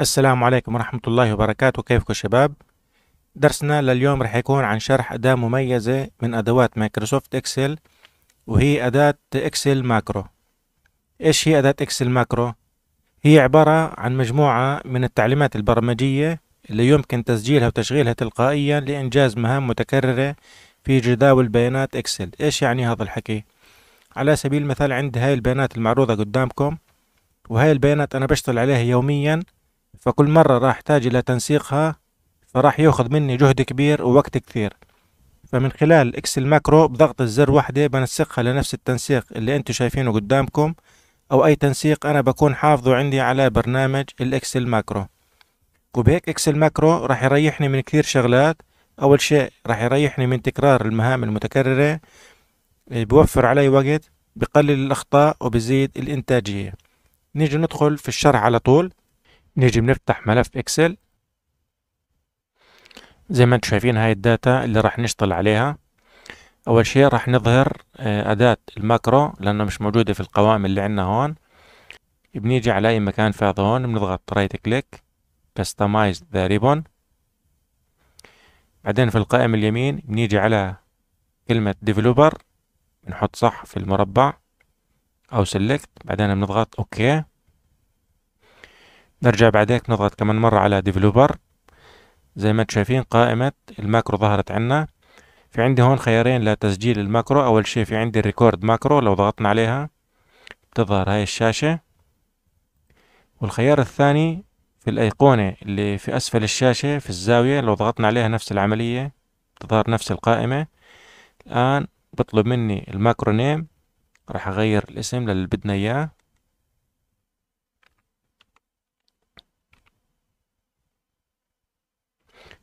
السلام عليكم ورحمة الله وبركاته كيفكم شباب درسنا لليوم رح يكون عن شرح أداة مميزة من أدوات مايكروسوفت إكسل وهي أداة إكسل ماكرو إيش هي أداة إكسل ماكرو؟ هي عبارة عن مجموعة من التعليمات البرمجية اللي يمكن تسجيلها وتشغيلها تلقائيا لإنجاز مهام متكررة في جداول بيانات إكسل إيش يعني هذا الحكي؟ على سبيل المثال عندي هاي البيانات المعروضة قدامكم وهاي البيانات أنا بشتغل عليها يوميا فكل مرة راح أحتاج إلى تنسيقها فراح ياخذ مني جهد كبير ووقت كثير فمن خلال اكسل ماكرو بضغط الزر واحدة بنسقها لنفس التنسيق اللي انتم شايفينه قدامكم او اي تنسيق انا بكون حافظه عندي على برنامج الاكسل ماكرو وبهيك اكسل ماكرو راح يريحني من كثير شغلات اول شيء راح يريحني من تكرار المهام المتكررة بوفر علي وقت بقلل الاخطاء وبزيد الانتاجية نيجي ندخل في الشرح على طول نجي بنفتح ملف اكسل زي ما انتم شايفين هاي الداتا اللي راح نشتغل عليها اول شيء راح نظهر آه، اداة الماكرو لانه مش موجودة في القوائم اللي عندنا هون بنيجي على اي مكان في هذا هون بنضغط رايت كليك كستمايز ذا ريبون بعدين في القائمة اليمين بنيجي على كلمة ديفلوبر بنحط صح في المربع او سيلكت بعدين بنضغط اوكي okay. نرجع بعد هيك نضغط كمان مرة على ديفلوبر زي ما انتم شايفين قائمة الماكرو ظهرت عنا في عندي هون خيارين لتسجيل الماكرو أول شي في عندي ريكورد ماكرو لو ضغطنا عليها بتظهر هاي الشاشة والخيار الثاني في الأيقونة اللي في أسفل الشاشة في الزاوية لو ضغطنا عليها نفس العملية بتظهر نفس القائمة الآن بطلب مني الماكرو نيم راح أغير الاسم للي بدنا إياه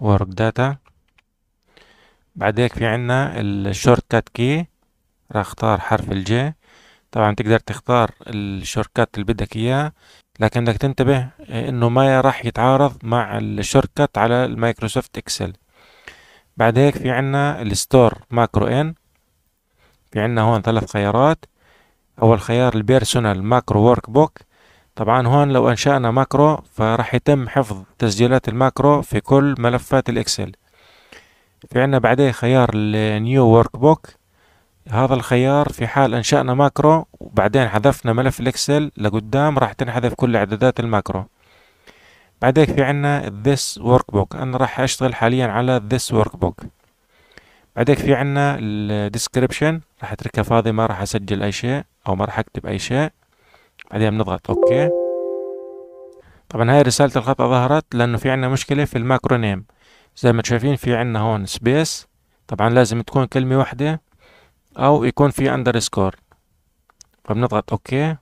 وورك داتا بعد هيك في عنا الشورت كات كي راح اختار حرف الجي طبعا تقدر تختار الشورت كات اللي بدك اياه لكن بدك تنتبه انه ما راح يتعارض مع الشورت كات على المايكروسوفت اكسل بعد هيك في عنا الستور ماكرو ان في عنا هون ثلاث خيارات اول خيار البيرسونال ماكرو ورك بوك طبعا هون لو أنشأنا ماكرو فرح يتم حفظ تسجيلات الماكرو في كل ملفات الإكسل في عنا بعدين خيار النيو بوك هذا الخيار في حال أنشأنا ماكرو وبعدين حذفنا ملف الإكسل لقدام راح تنحذف كل إعدادات الماكرو بعد هيك في عنا this workbook انا راح اشتغل حاليا على this workbook بعد هيك في عنا ال description راح اتركها فاضي ما راح اسجل اي شيء او ما راح اكتب اي شيء بعدين بنضغط اوكي طبعا هاي رسالة الخطأ ظهرت لأنه في عنا مشكلة في الماكرو نيم زي ما شايفين في عنا هون سبيس طبعا لازم تكون كلمة واحدة أو يكون في أندرسكور فبنضغط أوكي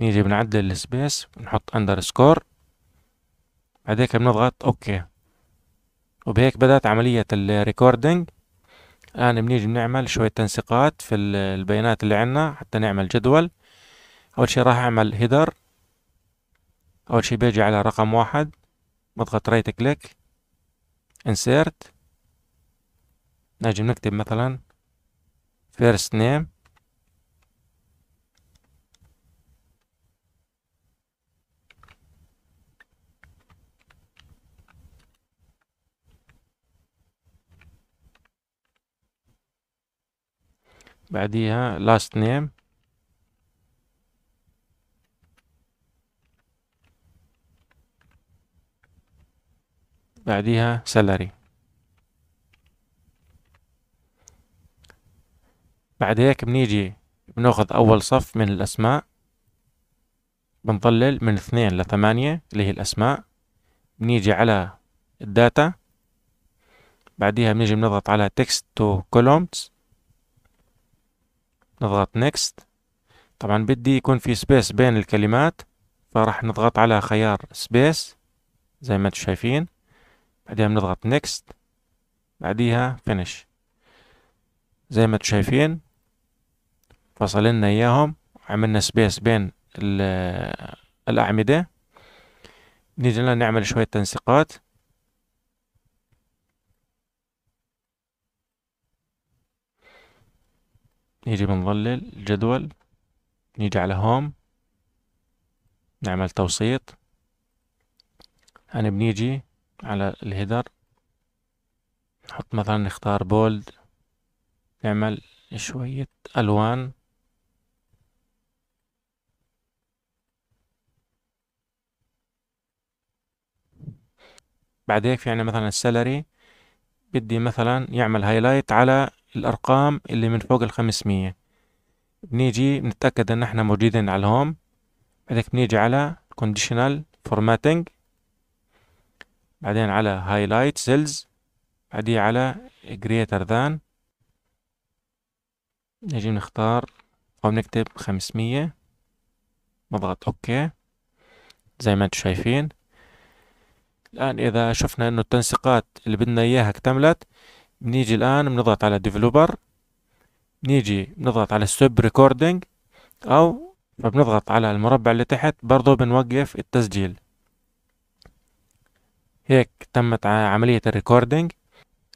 نيجي بنعدل السبيس بنحط أندرسكور هيك بنضغط أوكي وبهيك بدأت عملية الريكوردينج الآن بنيجي بنعمل شوية تنسيقات في البيانات اللي عنا حتى نعمل جدول أول شي راح أعمل هيدر أول شي باجي على رقم واحد بضغط رايت كليك انسيرت نجم نكتب مثلا فيرست نيم بعديها لاست نيم بعديها سالري بعد هيك بنيجي بناخذ أول صف من الأسماء بنظلل من اثنين لثمانية اللي هي الأسماء بنيجي على الداتا بعديها بنيجي بنضغط على text to columns نضغط next طبعا بدي يكون في سبيس بين الكلمات فراح نضغط على خيار سبيس زي ما انتم شايفين بعدها بنضغط نيكست بعديها فينيش زي ما انتم شايفين فصلنا اياهم عملنا سبيس بين الاعمده نيجي لنا نعمل شويه تنسيقات نيجي بنظلل الجدول نيجي على هوم نعمل توسيط أنا بنيجي على الهيدر نحط مثلا نختار بولد نعمل شوية ألوان بعد هيك في عنا مثلا السلري بدي مثلا يعمل هايلايت على الأرقام اللي من فوق الخمسمية بنيجي بنتأكد إن احنا موجودين على الهوم هيك بنيجي على كونديشنال فورماتنج بعدين على هايلايت سيلز بعديه على جريتر ذان نجي نختار أو نكتب خمسمية نضغط أوكي زي ما انتم شايفين الآن إذا شفنا إنه التنسيقات اللي بدنا إياها اكتملت بنيجي الآن بنضغط على ديفلوبر نيجي بنضغط على ستوب ريكوردينج أو فبنضغط على المربع اللي تحت برضه بنوقف التسجيل هيك تمت عملية الريكوردينج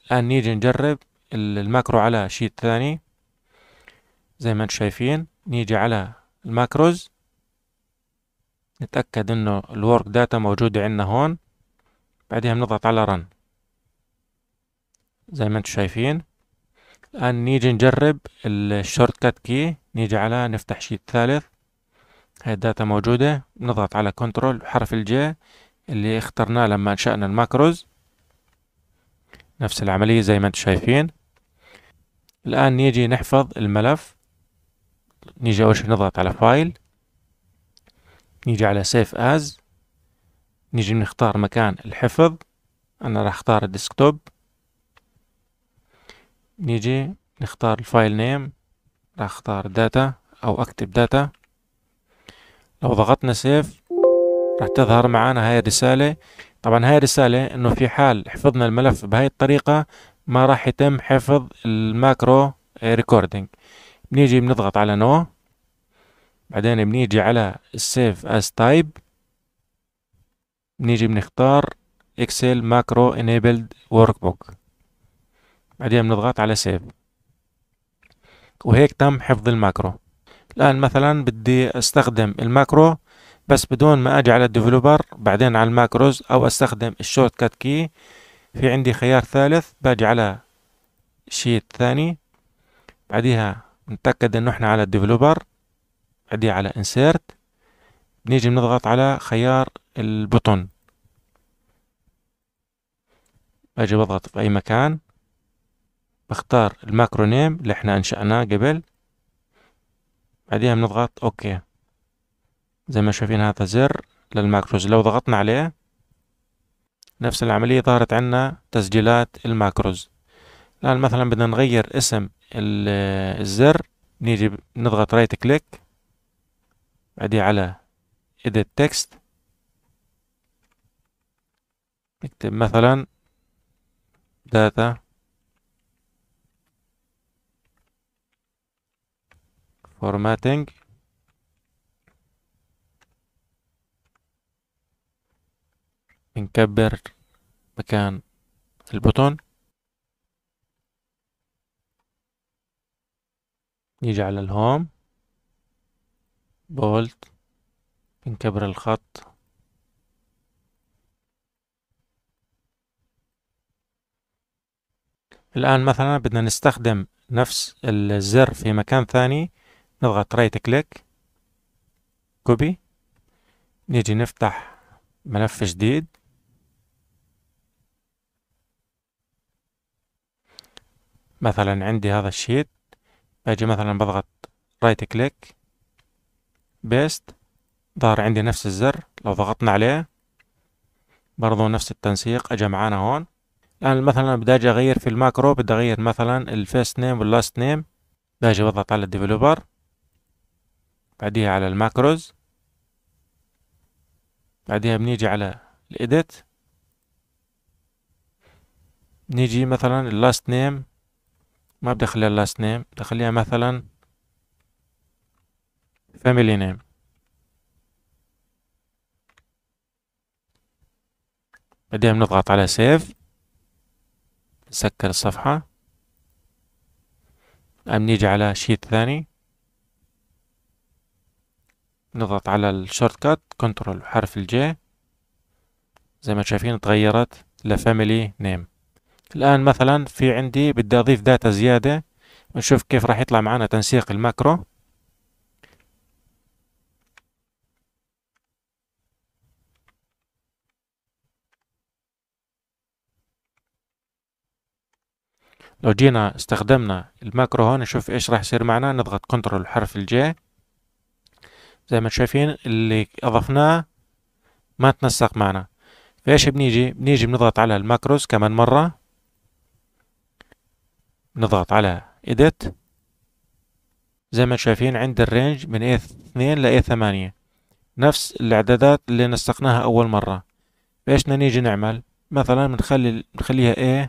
الآن نيجي نجرب الماكرو على شيت ثاني زي ما انتم شايفين نيجي على الماكروز نتأكد انه الورك داتا موجودة عندنا هون بعدها بنضغط على رن زي ما انتم شايفين الآن نيجي نجرب الشورت كات كي نيجي على نفتح شيت ثالث هاي الداتا موجودة نضغط على كنترول بحرف الجي اللي اخترناه لما انشأنا الماكروز نفس العملية زي ما انتم شايفين الآن نيجي نحفظ الملف نيجي أول شي نضغط على فايل نيجي على سيف أز نيجي نختار مكان الحفظ أنا راح أختار الديسكتوب نيجي نختار الفايل نيم راح أختار داتا أو أكتب داتا لو ضغطنا سيف راح تظهر معانا هاي الرسالة طبعا هاي الرسالة انه في حال حفظنا الملف بهاي الطريقة ما راح يتم حفظ الماكرو ريكوردينج بنيجي بنضغط على نو بعدين بنيجي على السيف از تايب بنيجي بنختار اكسل ماكرو انيبلد ورك بوك بعدين بنضغط على سيف وهيك تم حفظ الماكرو الآن مثلا بدي استخدم الماكرو بس بدون ما اجي على الديفلوبر بعدين على الماكروز او استخدم الشورت كات كي في عندي خيار ثالث باجي على شيت ثاني بعديها نتأكد انه احنا على الديفلوبر بعديها على انسيرت بنيجي بنضغط على خيار البطن باجي بضغط في اي مكان بختار الماكرو نيم اللي احنا انشأناه قبل بعديها بنضغط اوكي زي ما شايفين هذا زر للماكروز لو ضغطنا عليه نفس العملية ظهرت عنا تسجيلات الماكروز الآن مثلا بدنا نغير اسم الزر نيجي نضغط رايت كليك بعدي على edit text نكتب مثلا داتا formatting بنكبر مكان البوتون نيجي على الهوم بولت بنكبر الخط الآن مثلا بدنا نستخدم نفس الزر في مكان ثاني نضغط رايت كليك كوبي نيجي نفتح ملف جديد مثلا عندي هذا الشيت باجي مثلا بضغط رايت كليك بيست ظهر عندي نفس الزر لو ضغطنا عليه برضو نفس التنسيق اجى معانا هون الان مثلا بدي اجي اغير في الماكرو بدي اغير مثلا الفيرست نيم واللاست نيم باجي بضغط على الديفلوبر بعديها على الماكروز بعديها بنيجي على الايديت نيجي مثلا اللاست نيم ما بدي اخليها last name بدي اخليها مثلا family name بعدين بنضغط على سيف نسكر الصفحة بنيجي على شيت ثاني نضغط على الشورت كات كنترول حرف الجي زي ما شايفين تغيرت لفاميلي نيم الآن مثلا في عندي بدي أضيف داتا زيادة نشوف كيف راح يطلع معنا تنسيق الماكرو لو جينا استخدمنا الماكرو هون نشوف ايش راح يصير معنا نضغط كنترول حرف الجي زي ما شايفين اللي اضفناه ما تنسق معنا فايش بنيجي بنيجي بنضغط على الماكروز كمان مرة نضغط على إيديت زي ما شايفين عند الرينج من A2 ل A8 نفس الإعدادات اللي نسقناها أول مرة إيش نيجي نعمل مثلا بنخلي بنخليها A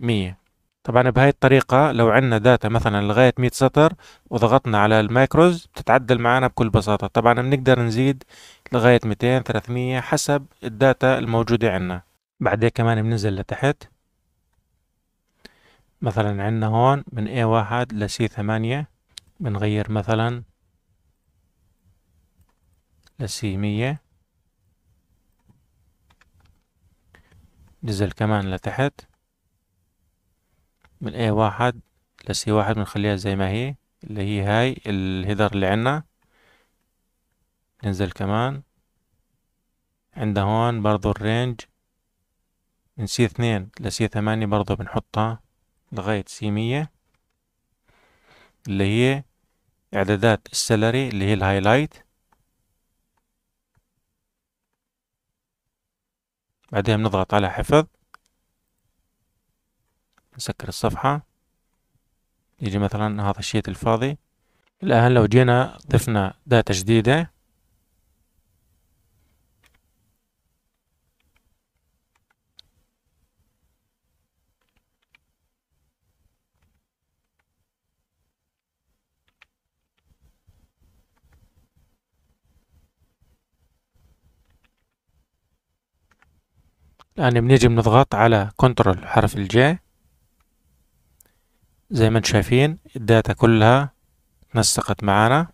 100 طبعا بهاي الطريقة لو عندنا داتا مثلا لغاية 100 سطر وضغطنا على المايكروز بتتعدل معانا بكل بساطة طبعا بنقدر نزيد لغاية 200 300 حسب الداتا الموجودة عندنا بعدين كمان بننزل لتحت مثلا عندنا هون من A1 واحد c ثمانية بنغير مثلا ل c مية نزل كمان لتحت من A1 واحد لسي واحد بنخليها زي ما هي اللي هي هاي الهيدر اللي عنا ننزل كمان عند هون برضو الرينج من سي اثنين c ثمانية برضو بنحطها لغاية سيمية اللي هي إعدادات السلري اللي هي الهايلايت بعدها بنضغط على حفظ نسكر الصفحة يجي مثلا هذا الشيت الفاضي الآن لو جينا ضفنا داتا جديدة الآن يعني بنيجي بنضغط على كنترول حرف الجي زي ما انتم شايفين الداتا كلها تنسقت معانا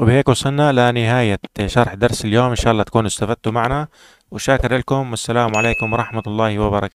وبهيك وصلنا لنهاية شرح درس اليوم إن شاء الله تكونوا استفدتوا معنا وشاكر لكم والسلام عليكم ورحمة الله وبركاته